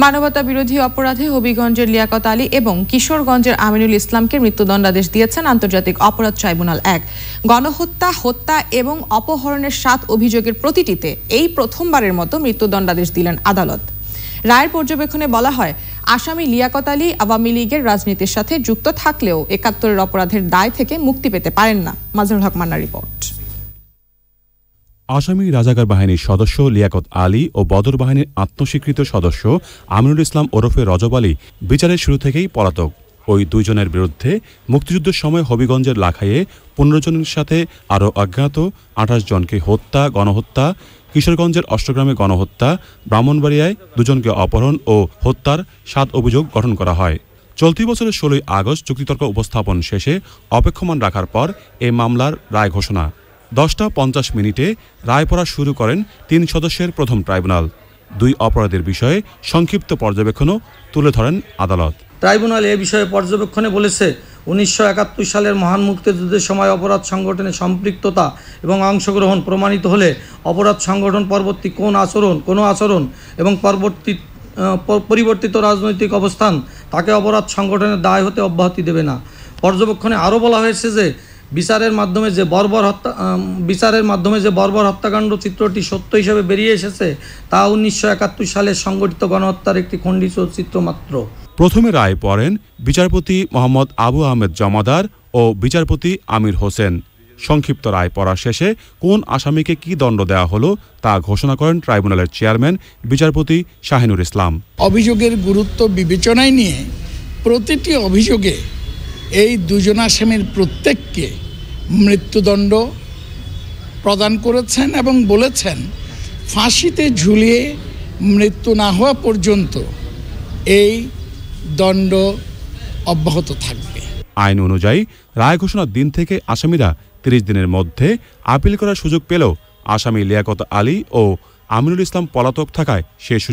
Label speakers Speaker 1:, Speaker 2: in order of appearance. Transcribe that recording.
Speaker 1: মানবতা বিরোধী অপরাধে হবিগঞ্জের লিয়াকত আলী এবং কিশোরগঞ্জের আমিনুল ইসলামকে মৃত্যুদণ্ডাদেশ দিয়েছেন আন্তর্জাতিক অপরাধ ট্রাইব্যুনাল এক গণহত্যা হত্যা এবং অপহরণের সাত অভিযোগের প্রতিটিতে এই প্রথমবারের মতো মৃত্যুদণ্ডাদেশ দিলেন আদালত রায়ের পর্যবেক্ষণে বলা হয় আসামি লিয়াকত আলী আওয়ামী লীগের রাজনীতির সাথে যুক্ত থাকলেও একাত্তরের অপরাধের দায় থেকে মুক্তি পেতে পারেন না মাজহারুল হক রিপোর্ট
Speaker 2: আসামি রাজাকার বাহিনীর সদস্য লিয়াকত আলী ও বদর বাহিনীর আত্মস্বীকৃত সদস্য আমিনুল ইসলাম ওরফে রজব আলী বিচারের শুরু থেকেই পলাতক ওই দুইজনের বিরুদ্ধে মুক্তিযুদ্ধের সময় হবিগঞ্জের লাখাইয়ে পনেরো জনের সাথে আরও অজ্ঞাত আঠাশ জনকে হত্যা গণহত্যা কিশোরগঞ্জের অষ্টগ্রামে গণহত্যা ব্রাহ্মণবাড়িয়ায় দুজনকে অপহরণ ও হত্যার সাত অভিযোগ গঠন করা হয় চলতি বছরের ষোলোই আগস্ট চুক্তিতর্ক উপস্থাপন শেষে অপেক্ষমান রাখার পর এ মামলার রায় ঘোষণা দশটা পঞ্চাশ মিনিটে রায় পড়া শুরু করেন তিন সদস্যের প্রথম ট্রাইব্যুনাল দুই অপরাধের বিষয়ে সংক্ষিপ্ত পর্যবেক্ষণও তুলে ধরেন আদালত ট্রাইব্যুনাল এ বিষয়ে পর্যবেক্ষণে
Speaker 3: বলেছে উনিশশো সালের মহান মুক্তিযুদ্ধের সময় অপরাধ সংগঠনের সম্পৃক্ততা এবং অংশগ্রহণ প্রমাণিত হলে অপরাধ সংগঠন পরবর্তী কোন আচরণ কোন আচরণ এবং পরবর্তী পরিবর্তিত রাজনৈতিক অবস্থান তাকে অপরাধ সংগঠনের দায় হতে অব্যাহতি দেবে না পর্যবেক্ষণে আরও বলা হয়েছে যে বিচারের মাধ্যমে যে বর্বর হত্যা বিচারের মাধ্যমে যে বর্বর হত্যাকাণ্ড চিত্রটি সত্য হিসেবে বেরিয়ে এসেছে তা উনিশশো একাত্তর সালে সংগঠিত গণহত্যার একটি খণ্ডিত চিত্র মাত্র
Speaker 2: প্রথমে রায় পড়েন বিচারপতি মোহাম্মদ আবু আহমেদ জমাদার ও বিচারপতি আমির হোসেন সংক্ষিপ্ত রায় পড়া শেষে কোন আসামিকে কি দণ্ড দেওয়া হলো তা ঘোষণা করেন ট্রাইব্যুনালের চেয়ারম্যান বিচারপতি শাহিনুর ইসলাম
Speaker 4: অভিযোগের গুরুত্ব বিবেচনায় নিয়ে প্রতিটি অভিযোগে এই দুজন আসামির প্রত্যেককে মৃত্যুদণ্ড প্রদান করেছেন এবং বলেছেন ফাঁসিতে ঝুলিয়ে মৃত্যু না হওয়া পর্যন্ত এই দণ্ড অব্যাহত
Speaker 2: থাকবে আইন অনুযায়ী রায় ঘোষণার দিন থেকে আসামিরা তিরিশ দিনের মধ্যে আপিল করার সুযোগ পেলেও আসামি লিয়াকত আলী ও আমিনুল ইসলাম পলাতক থাকায় সে